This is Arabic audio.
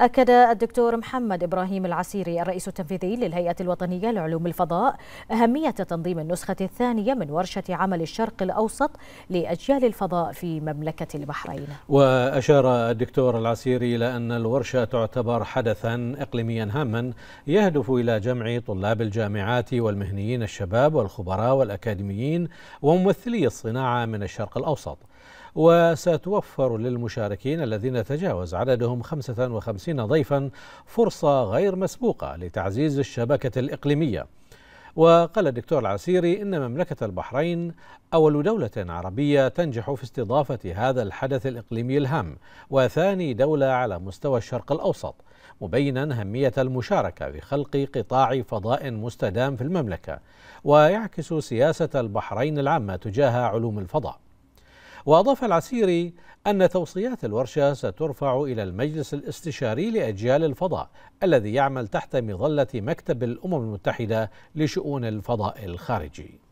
أكد الدكتور محمد إبراهيم العسيري الرئيس التنفيذي للهيئة الوطنية لعلوم الفضاء أهمية تنظيم النسخة الثانية من ورشة عمل الشرق الأوسط لأجيال الفضاء في مملكة البحرين وأشار الدكتور العسيري إلى أن الورشة تعتبر حدثا إقليميا هاما يهدف إلى جمع طلاب الجامعات والمهنيين الشباب والخبراء والأكاديميين وممثلي الصناعة من الشرق الأوسط وستوفر للمشاركين الذين تجاوز عددهم 55 ضيفا فرصة غير مسبوقة لتعزيز الشبكة الإقليمية وقال الدكتور العسيري إن مملكة البحرين أول دولة عربية تنجح في استضافة هذا الحدث الإقليمي الهام وثاني دولة على مستوى الشرق الأوسط مبينا أهمية المشاركة في خلق قطاع فضاء مستدام في المملكة ويعكس سياسة البحرين العامة تجاه علوم الفضاء وأضاف العسيري أن توصيات الورشة سترفع إلى المجلس الاستشاري لأجيال الفضاء الذي يعمل تحت مظلة مكتب الأمم المتحدة لشؤون الفضاء الخارجي